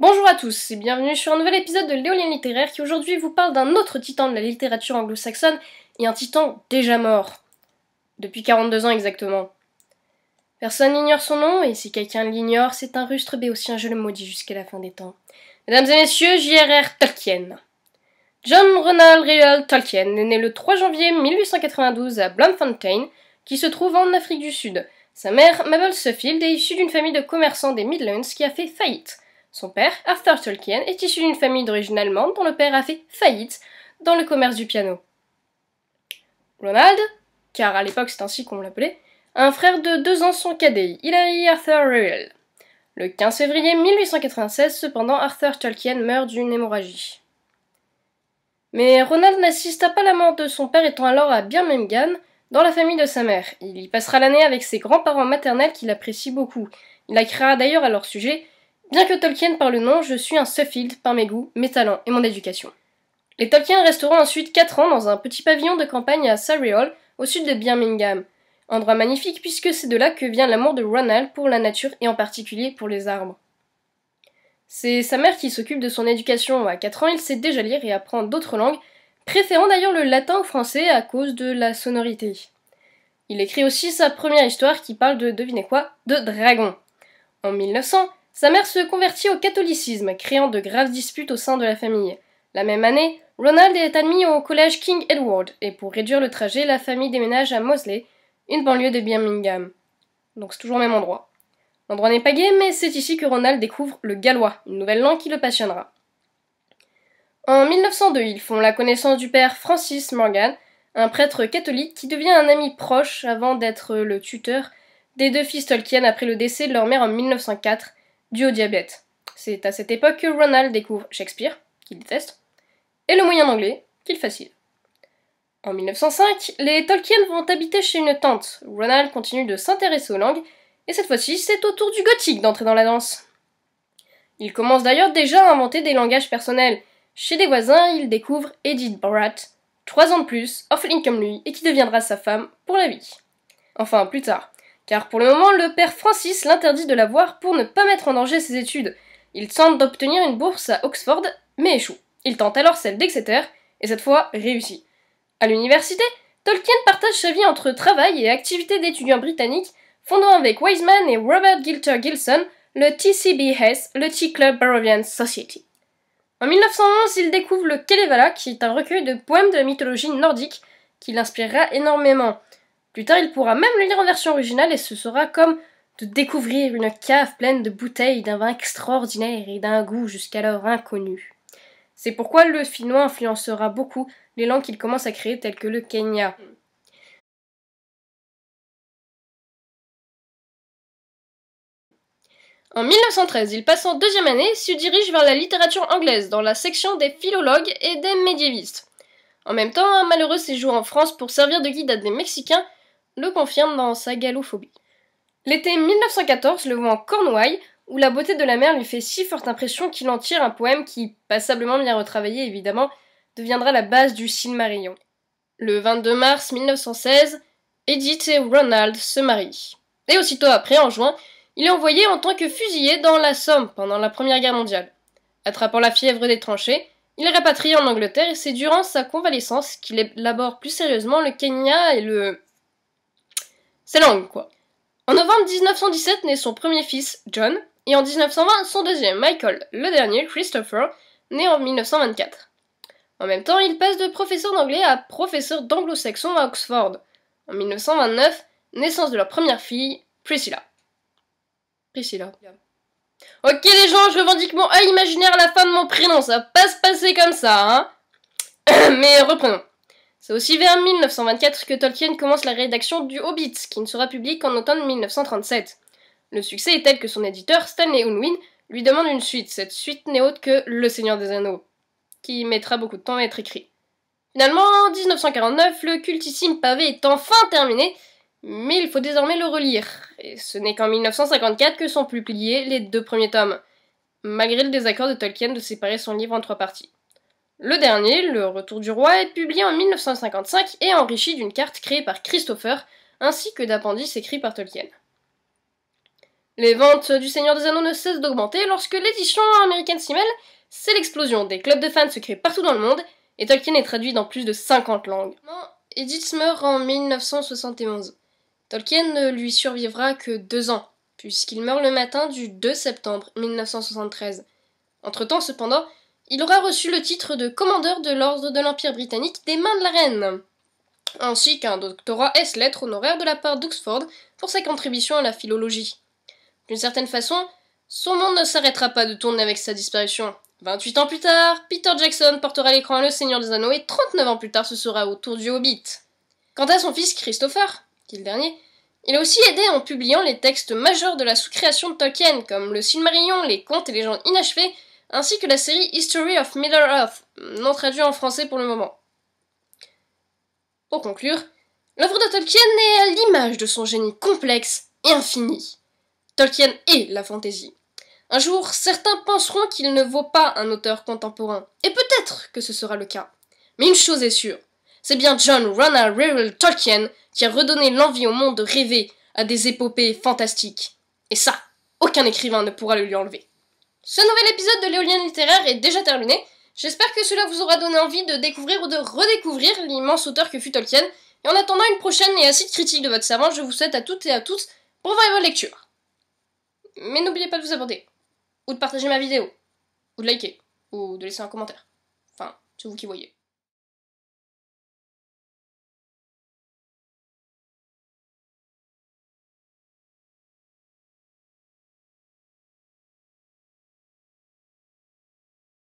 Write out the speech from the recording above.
Bonjour à tous et bienvenue sur un nouvel épisode de Léolien littéraire qui aujourd'hui vous parle d'un autre titan de la littérature anglo-saxonne et un titan déjà mort. Depuis 42 ans exactement. Personne n'ignore son nom et si quelqu'un l'ignore, c'est un rustre béotien, je le maudis jusqu'à la fin des temps. Mesdames et messieurs, J.R.R. Tolkien. John Ronald Reuel Tolkien est né le 3 janvier 1892 à Bloemfontein, qui se trouve en Afrique du Sud. Sa mère, Mabel Suffield, est issue d'une famille de commerçants des Midlands qui a fait faillite. Son père, Arthur Tolkien, est issu d'une famille d'origine allemande dont le père a fait faillite dans le commerce du piano. Ronald, car à l'époque c'est ainsi qu'on l'appelait, a un frère de deux ans son cadet, Hilary Arthur Ruel. Le 15 février 1896, cependant, Arthur Tolkien meurt d'une hémorragie. Mais Ronald n'assista pas à la mort de son père étant alors à Birmingham, dans la famille de sa mère. Il y passera l'année avec ses grands-parents maternels qu'il apprécie beaucoup. Il la créera d'ailleurs à leur sujet Bien que Tolkien par le nom, je suis un Suffield par mes goûts, mes talents et mon éducation. Les Tolkien resteront ensuite 4 ans dans un petit pavillon de campagne à Surrey Hall, au sud de Birmingham. Endroit magnifique puisque c'est de là que vient l'amour de Ronald pour la nature et en particulier pour les arbres. C'est sa mère qui s'occupe de son éducation. À 4 ans, il sait déjà lire et apprendre d'autres langues, préférant d'ailleurs le latin au français à cause de la sonorité. Il écrit aussi sa première histoire qui parle de, devinez quoi, de dragons. En 1900, sa mère se convertit au catholicisme, créant de graves disputes au sein de la famille. La même année, Ronald est admis au collège King Edward, et pour réduire le trajet, la famille déménage à Mosley, une banlieue de Birmingham. Donc c'est toujours le même endroit. L'endroit n'est pas gay, mais c'est ici que Ronald découvre le gallois, une nouvelle langue qui le passionnera. En 1902, ils font la connaissance du père Francis Morgan, un prêtre catholique qui devient un ami proche avant d'être le tuteur des deux fils Tolkien après le décès de leur mère en 1904 du au diabète. C'est à cette époque que Ronald découvre Shakespeare, qu'il déteste, et le moyen anglais, qu'il fascine. En 1905, les Tolkien vont habiter chez une tante. Ronald continue de s'intéresser aux langues, et cette fois-ci, c'est au tour du gothique d'entrer dans la danse. Il commence d'ailleurs déjà à inventer des langages personnels. Chez des voisins, il découvre Edith Bratt, trois ans de plus, orpheline comme lui, et qui deviendra sa femme pour la vie. Enfin, plus tard. Car pour le moment, le père Francis l'interdit de la voir pour ne pas mettre en danger ses études. Il tente d'obtenir une bourse à Oxford, mais échoue. Il tente alors celle d'Exeter, et cette fois réussit. À l'université, Tolkien partage sa vie entre travail et activité d'étudiant britannique, fondant avec Wiseman et Robert Gilter Gilson le TCBS, le Tea Club Barovian Society. En 1911, il découvre le Kalevala, qui est un recueil de poèmes de la mythologie nordique qui l'inspirera énormément. Plus tard, il pourra même le lire en version originale et ce sera comme de découvrir une cave pleine de bouteilles d'un vin extraordinaire et d'un goût jusqu'alors inconnu. C'est pourquoi le finnois influencera beaucoup les langues qu'il commence à créer telles que le Kenya. En 1913, il passe en deuxième année et se dirige vers la littérature anglaise dans la section des philologues et des médiévistes. En même temps, un malheureux séjour en France pour servir de guide à des Mexicains le confirme dans sa galophobie L'été 1914 le voit en Cornouailles, où la beauté de la mer lui fait si forte impression qu'il en tire un poème qui, passablement bien retravaillé évidemment, deviendra la base du Silmarillion. Le 22 mars 1916, Edith et Ronald se marient. Et aussitôt après, en juin, il est envoyé en tant que fusillé dans la Somme pendant la Première Guerre mondiale. Attrapant la fièvre des tranchées, il est rapatrié en Angleterre et c'est durant sa convalescence qu'il élabore plus sérieusement le Kenya et le c'est long, quoi. En novembre 1917 naît son premier fils, John, et en 1920 son deuxième, Michael, le dernier, Christopher, né en 1924. En même temps, il passe de professeur d'anglais à professeur d'anglo-saxon à Oxford. En 1929, naissance de leur première fille, Priscilla. Priscilla. Ok les gens, je revendique mon A imaginaire à la fin de mon prénom, ça va pas se passer comme ça, hein Mais reprenons. C'est aussi vers 1924 que Tolkien commence la rédaction du Hobbit, qui ne sera publié qu'en automne 1937. Le succès est tel que son éditeur, Stanley Unwin, lui demande une suite. Cette suite n'est autre que Le Seigneur des Anneaux, qui mettra beaucoup de temps à être écrit. Finalement, en 1949, le cultissime pavé est enfin terminé, mais il faut désormais le relire, et ce n'est qu'en 1954 que sont publiés les deux premiers tomes, malgré le désaccord de Tolkien de séparer son livre en trois parties. Le dernier, Le Retour du Roi, est publié en 1955 et enrichi d'une carte créée par Christopher, ainsi que d'appendices écrits par Tolkien. Les ventes du Seigneur des Anneaux ne cessent d'augmenter lorsque l'édition américaine s'y mêle, c'est l'explosion. Des clubs de fans se créent partout dans le monde, et Tolkien est traduit dans plus de 50 langues. Edith meurt en 1971. Tolkien ne lui survivra que deux ans, puisqu'il meurt le matin du 2 septembre 1973. Entre-temps, cependant, il aura reçu le titre de commandeur de l'ordre de l'Empire britannique des mains de la reine, ainsi qu'un doctorat s lettre honoraire de la part d'Oxford pour sa contribution à la philologie. D'une certaine façon, son monde ne s'arrêtera pas de tourner avec sa disparition. 28 ans plus tard, Peter Jackson portera l'écran à Le Seigneur des Anneaux et 39 ans plus tard, ce sera au tour du Hobbit. Quant à son fils Christopher, qui est le dernier, il a aussi aidé en publiant les textes majeurs de la sous-création de Tolkien, comme le Silmarillion, les contes et les légendes inachevés ainsi que la série History of Middle-earth, non traduite en français pour le moment. Pour conclure, l'œuvre de Tolkien est à l'image de son génie complexe et infini. Tolkien est la fantaisie. Un jour, certains penseront qu'il ne vaut pas un auteur contemporain, et peut-être que ce sera le cas. Mais une chose est sûre, c'est bien John Ronald Reuel Tolkien qui a redonné l'envie au monde de rêver à des épopées fantastiques. Et ça, aucun écrivain ne pourra le lui enlever. Ce nouvel épisode de l'éolienne littéraire est déjà terminé. J'espère que cela vous aura donné envie de découvrir ou de redécouvrir l'immense auteur que fut Tolkien. Et en attendant une prochaine et acide critique de votre savant, je vous souhaite à toutes et à tous bonne et bonne lecture. Mais n'oubliez pas de vous abonner, ou de partager ma vidéo, ou de liker, ou de laisser un commentaire. Enfin, c'est vous qui voyez.